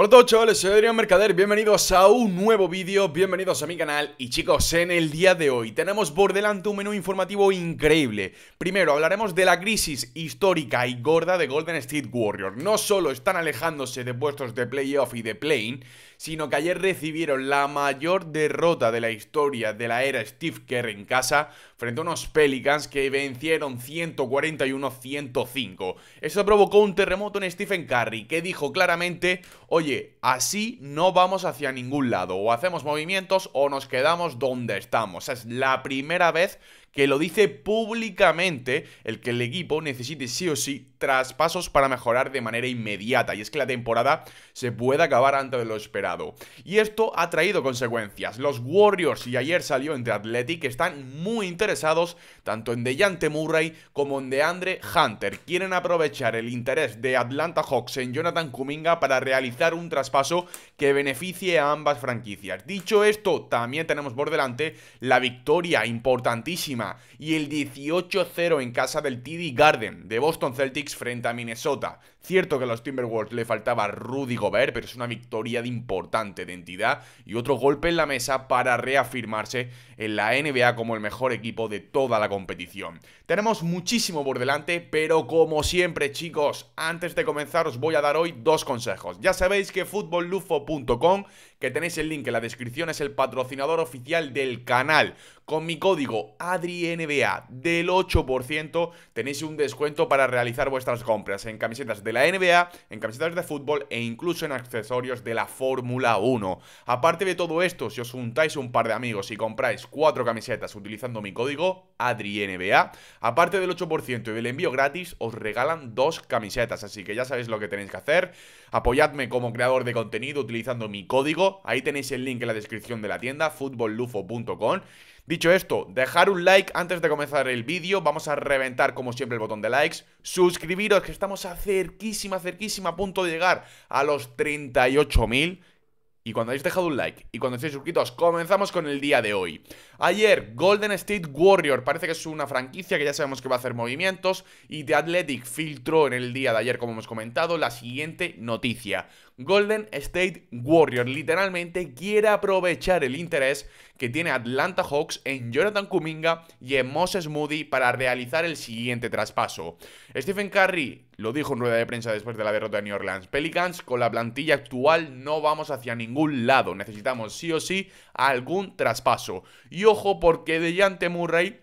Hola todos chavales, soy Adrián Mercader, bienvenidos a un nuevo vídeo, bienvenidos a mi canal y chicos, en el día de hoy tenemos por delante un menú informativo increíble. Primero hablaremos de la crisis histórica y gorda de Golden State Warrior. No solo están alejándose de puestos de playoff y de plane, sino que ayer recibieron la mayor derrota de la historia de la era Steve Kerr en casa frente a unos Pelicans que vencieron 141-105. Eso provocó un terremoto en Stephen Curry, que dijo claramente, oye, así no vamos hacia ningún lado, o hacemos movimientos o nos quedamos donde estamos. Es la primera vez que lo dice públicamente el que el equipo necesite sí o sí traspasos para mejorar de manera inmediata y es que la temporada se puede acabar antes de lo esperado. Y esto ha traído consecuencias. Los Warriors y ayer salió entre Athletic están muy interesados tanto en Yante Murray como en Andre Hunter. Quieren aprovechar el interés de Atlanta Hawks en Jonathan Kuminga para realizar un traspaso que beneficie a ambas franquicias. Dicho esto, también tenemos por delante la victoria importantísima y el 18-0 en casa del TD Garden de Boston Celtics frente a Minnesota. Cierto que a los Timberwolves le faltaba Rudy Gobert, pero es una victoria de importante de entidad y otro golpe en la mesa para reafirmarse en la NBA como el mejor equipo de toda la competición. Tenemos muchísimo por delante, pero como siempre chicos, antes de comenzar os voy a dar hoy dos consejos. Ya sabéis que futbollufo.com, que tenéis el link en la descripción, es el patrocinador oficial del canal. Con mi código ADRINBA del 8% tenéis un descuento para realizar vuestras compras en camisetas de la NBA, en camisetas de fútbol e incluso en accesorios de la Fórmula 1. Aparte de todo esto, si os juntáis un par de amigos y compráis cuatro camisetas utilizando mi código ADRINBA, aparte del 8% y del envío gratis, os regalan dos camisetas, así que ya sabéis lo que tenéis que hacer. Apoyadme como creador de contenido utilizando mi código, ahí tenéis el link en la descripción de la tienda, fútbollufo.com. Dicho esto, dejar un like antes de comenzar el vídeo, vamos a reventar como siempre el botón de likes, suscribiros que estamos a cerquísima, cerquísima a punto de llegar a los 38.000. Y cuando hayáis dejado un like y cuando estéis suscritos, comenzamos con el día de hoy. Ayer, Golden State Warrior, parece que es una franquicia que ya sabemos que va a hacer movimientos. Y The Athletic filtró en el día de ayer, como hemos comentado, la siguiente noticia. Golden State Warriors literalmente quiere aprovechar el interés que tiene Atlanta Hawks en Jonathan Kuminga y en Moses Moody para realizar el siguiente traspaso. Stephen Curry lo dijo en rueda de prensa después de la derrota de New Orleans Pelicans, con la plantilla actual no vamos hacia ningún lado, necesitamos sí o sí algún traspaso. Y ojo porque Dejante Murray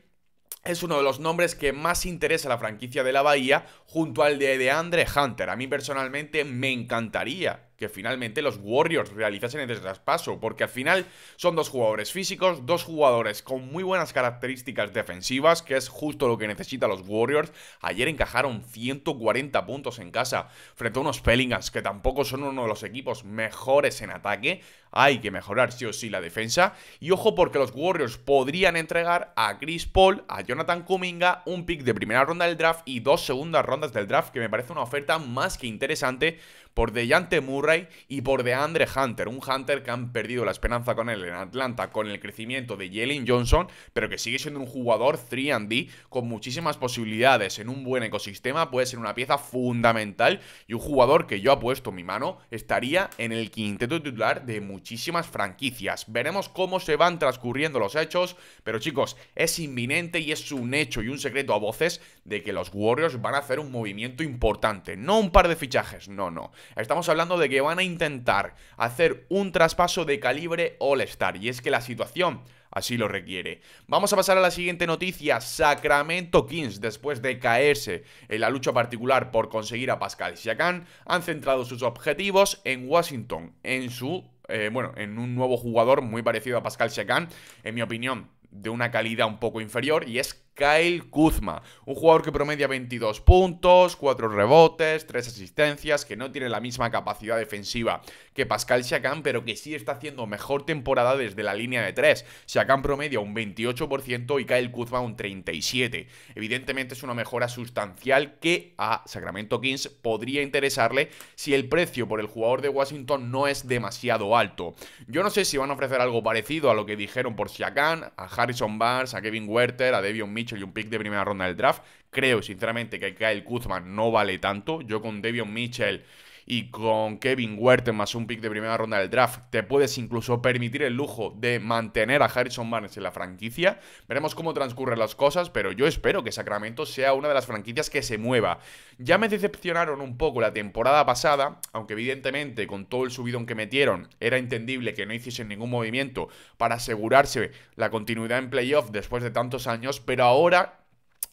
es uno de los nombres que más interesa a la franquicia de la Bahía junto al de Andre Hunter. A mí personalmente me encantaría que finalmente los Warriors realizasen el traspaso, porque al final son dos jugadores físicos, dos jugadores con muy buenas características defensivas, que es justo lo que necesitan los Warriors. Ayer encajaron 140 puntos en casa frente a unos Pelicans que tampoco son uno de los equipos mejores en ataque. Hay que mejorar sí o sí la defensa. Y ojo porque los Warriors podrían entregar a Chris Paul, a Jonathan Kuminga, un pick de primera ronda del draft y dos segundas rondas del draft, que me parece una oferta más que interesante por Deyante Moore y por Andre Hunter, un Hunter que han perdido la esperanza con él en Atlanta con el crecimiento de Jalen Johnson, pero que sigue siendo un jugador 3D con muchísimas posibilidades en un buen ecosistema, puede ser una pieza fundamental y un jugador que yo apuesto mi mano estaría en el quinteto titular de muchísimas franquicias. Veremos cómo se van transcurriendo los hechos, pero chicos, es inminente y es un hecho y un secreto a voces de que los Warriors van a hacer un movimiento importante, no un par de fichajes, no, no. Estamos hablando de que van a intentar hacer un traspaso de calibre All-Star. Y es que la situación así lo requiere. Vamos a pasar a la siguiente noticia. Sacramento Kings, después de caerse en la lucha particular por conseguir a Pascal Siakam, han centrado sus objetivos en Washington, en su... Eh, bueno, en un nuevo jugador muy parecido a Pascal Siakam, en mi opinión, de una calidad un poco inferior, y es Kyle Kuzma, un jugador que promedia 22 puntos, 4 rebotes, 3 asistencias, que no tiene la misma capacidad defensiva que Pascal Siakam, pero que sí está haciendo mejor temporada desde la línea de 3. Siakam promedia un 28% y Kyle Kuzma un 37. Evidentemente es una mejora sustancial que a Sacramento Kings podría interesarle si el precio por el jugador de Washington no es demasiado alto. Yo no sé si van a ofrecer algo parecido a lo que dijeron por Siakam, a Harrison Barnes, a Kevin Werther, a Devion Mitchell Mitchell y un pick de primera ronda del draft. Creo, sinceramente, que Kyle Kuzman no vale tanto. Yo con Devion Mitchell y con Kevin Huerta más un pick de primera ronda del draft, te puedes incluso permitir el lujo de mantener a Harrison Barnes en la franquicia. Veremos cómo transcurren las cosas, pero yo espero que Sacramento sea una de las franquicias que se mueva. Ya me decepcionaron un poco la temporada pasada, aunque evidentemente con todo el subidón que metieron era entendible que no hiciesen ningún movimiento para asegurarse la continuidad en playoff después de tantos años, pero ahora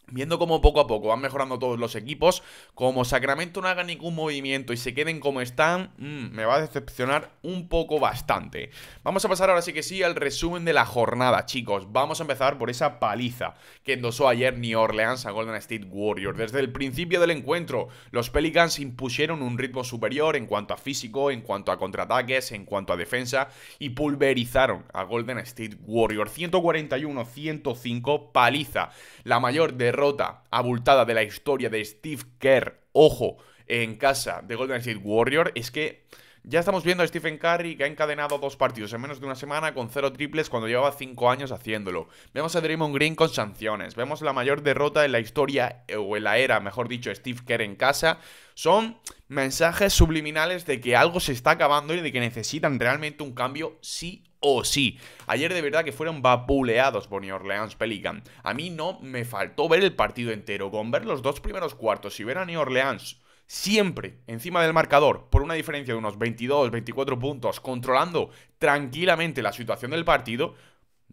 Viendo cómo poco a poco van mejorando todos los equipos, como Sacramento no haga ningún movimiento y se queden como están, mm, me va a decepcionar un poco bastante. Vamos a pasar ahora sí que sí al resumen de la jornada, chicos. Vamos a empezar por esa paliza que endosó ayer New Orleans a Golden State Warriors. Desde el principio del encuentro, los Pelicans impusieron un ritmo superior en cuanto a físico, en cuanto a contraataques, en cuanto a defensa y pulverizaron a Golden State Warriors. 141-105 paliza la mayor derrota abultada de la historia de Steve Kerr, ojo, en casa de Golden State Warrior, es que ya estamos viendo a Stephen Curry que ha encadenado dos partidos en menos de una semana con cero triples cuando llevaba cinco años haciéndolo. Vemos a Draymond Green con sanciones. Vemos la mayor derrota en la historia eh, o en la era, mejor dicho, Steve Kerr en casa. Son mensajes subliminales de que algo se está acabando y de que necesitan realmente un cambio sí o sí. Ayer de verdad que fueron vapuleados por New Orleans Pelican. A mí no me faltó ver el partido entero. Con ver los dos primeros cuartos y ver a New Orleans siempre encima del marcador por una diferencia de unos 22, 24 puntos, controlando tranquilamente la situación del partido,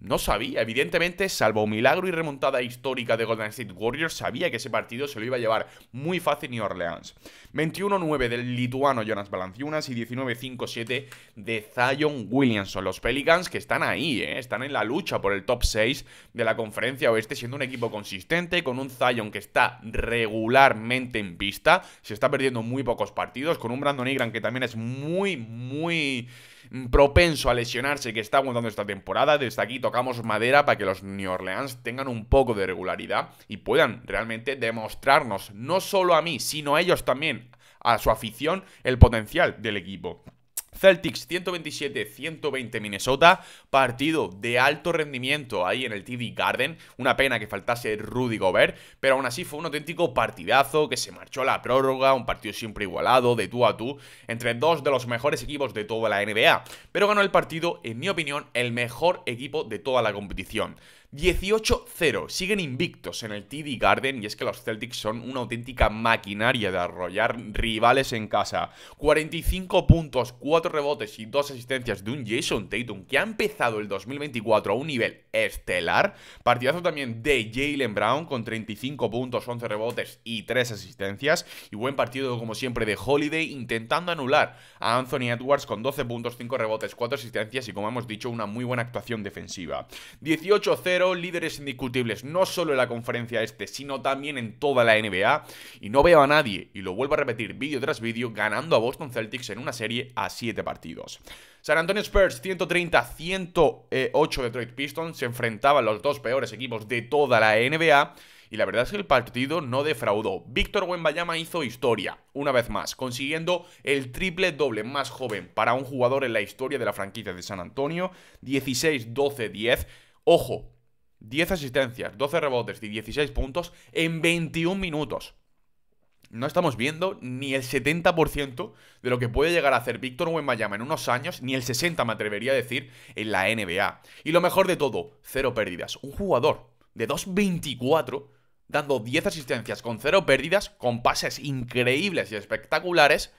no sabía, evidentemente, salvo milagro y remontada histórica de Golden State Warriors, sabía que ese partido se lo iba a llevar muy fácil New Orleans. 21-9 del lituano Jonas Balanciunas y 19-5-7 de Zion Williamson. Los Pelicans que están ahí, ¿eh? están en la lucha por el top 6 de la conferencia oeste, siendo un equipo consistente, con un Zion que está regularmente en pista, se está perdiendo muy pocos partidos, con un Brandon Ingram que también es muy, muy propenso a lesionarse, que está aguantando esta temporada, desde aquí tocamos madera para que los New Orleans tengan un poco de regularidad y puedan realmente demostrarnos, no solo a mí, sino a ellos también, a su afición, el potencial del equipo. Celtics 127-120 Minnesota, partido de alto rendimiento ahí en el TD Garden, una pena que faltase Rudy Gobert, pero aún así fue un auténtico partidazo que se marchó a la prórroga, un partido siempre igualado, de tú a tú, entre dos de los mejores equipos de toda la NBA, pero ganó el partido, en mi opinión, el mejor equipo de toda la competición. 18-0, siguen invictos en el TD Garden y es que los Celtics son una auténtica maquinaria de arrollar rivales en casa. 45 puntos, 4 rebotes y 2 asistencias de un Jason Tatum que ha empezado el 2024 a un nivel estelar. Partidazo también de Jalen Brown con 35 puntos, 11 rebotes y 3 asistencias. Y buen partido como siempre de Holiday intentando anular a Anthony Edwards con 12 puntos, 5 rebotes, 4 asistencias y como hemos dicho una muy buena actuación defensiva. 18-0 pero líderes indiscutibles, no solo en la conferencia este, sino también en toda la NBA. Y no veo a nadie, y lo vuelvo a repetir vídeo tras vídeo, ganando a Boston Celtics en una serie a 7 partidos. San Antonio Spurs 130-108 Detroit Pistons se enfrentaban los dos peores equipos de toda la NBA. Y la verdad es que el partido no defraudó. Víctor Wembayama hizo historia, una vez más, consiguiendo el triple doble más joven para un jugador en la historia de la franquicia de San Antonio, 16-12-10. Ojo, 10 asistencias, 12 rebotes y 16 puntos en 21 minutos. No estamos viendo ni el 70% de lo que puede llegar a hacer Víctor Wembanyama en unos años, ni el 60 me atrevería a decir, en la NBA. Y lo mejor de todo, cero pérdidas. Un jugador de 2'24 dando 10 asistencias con cero pérdidas, con pases increíbles y espectaculares,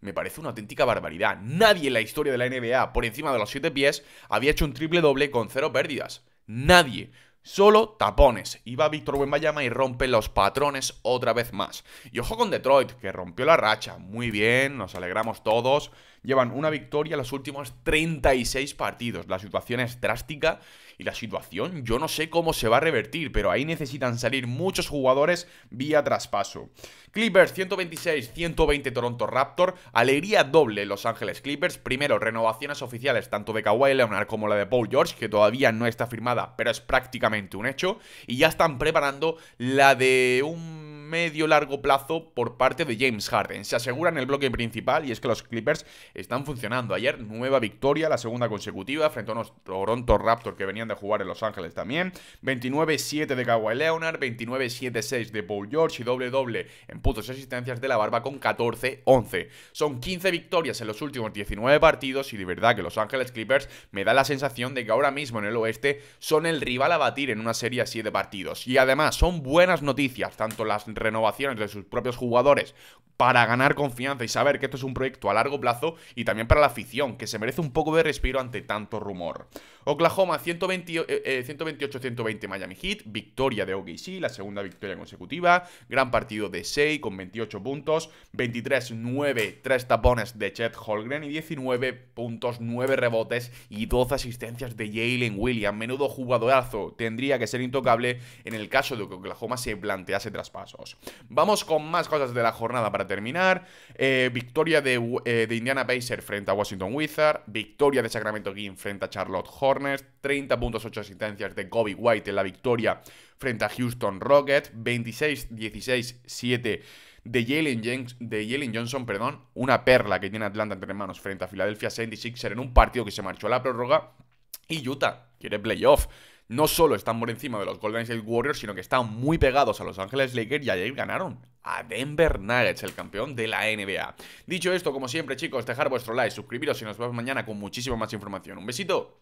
me parece una auténtica barbaridad. Nadie en la historia de la NBA, por encima de los 7 pies, había hecho un triple doble con cero pérdidas. Nadie. Solo tapones. Y va Víctor Buenvallama y rompe los patrones otra vez más. Y ojo con Detroit, que rompió la racha. Muy bien, nos alegramos todos llevan una victoria los últimos 36 partidos. La situación es drástica y la situación yo no sé cómo se va a revertir, pero ahí necesitan salir muchos jugadores vía traspaso. Clippers 126, 120 Toronto Raptor, alegría doble Los Ángeles Clippers. Primero, renovaciones oficiales tanto de Kawhi Leonard como la de Paul George, que todavía no está firmada, pero es prácticamente un hecho. Y ya están preparando la de un medio-largo plazo por parte de James Harden. Se asegura en el bloque principal y es que los Clippers están funcionando. Ayer nueva victoria, la segunda consecutiva, frente a unos Toronto Raptors que venían de jugar en Los Ángeles también. 29-7 de Kawhi Leonard, 29-7-6 de Paul George y doble-doble en puntos y asistencias de la barba con 14-11. Son 15 victorias en los últimos 19 partidos y de verdad que Los Ángeles Clippers me da la sensación de que ahora mismo en el oeste son el rival a batir en una serie así de partidos. Y además son buenas noticias, tanto las renovaciones de sus propios jugadores para ganar confianza y saber que esto es un proyecto a largo plazo y también para la afición, que se merece un poco de respiro ante tanto rumor. Oklahoma 128-120 eh, eh, Miami Heat, victoria de OKC, la segunda victoria consecutiva, gran partido de 6 con 28 puntos, 23-9, 3 tapones de Chet Holgren y 19 puntos, 9 rebotes y 12 asistencias de Jalen Williams. Menudo jugadorazo, tendría que ser intocable en el caso de que Oklahoma se plantease traspasos. Vamos con más cosas de la jornada para terminar. Eh, victoria eh, de, Indiana Pacers frente a Washington Wizards. Victoria de Sacramento King frente a Charlotte Hornets. 30.8 asistencias de Kobe White en la victoria frente a Houston Rockets. 26-16-7 de Jalen, de Johnson, perdón, una perla que tiene Atlanta entre manos frente a Filadelfia 76 ers en un partido que se marchó a la prórroga. Y Utah quiere playoff no solo están por encima de los Golden State Warriors, sino que están muy pegados a Los Angeles Lakers y ayer ganaron a Denver Nuggets, el campeón de la NBA. Dicho esto, como siempre, chicos, dejar vuestro like, suscribiros y nos vemos mañana con muchísima más información. Un besito.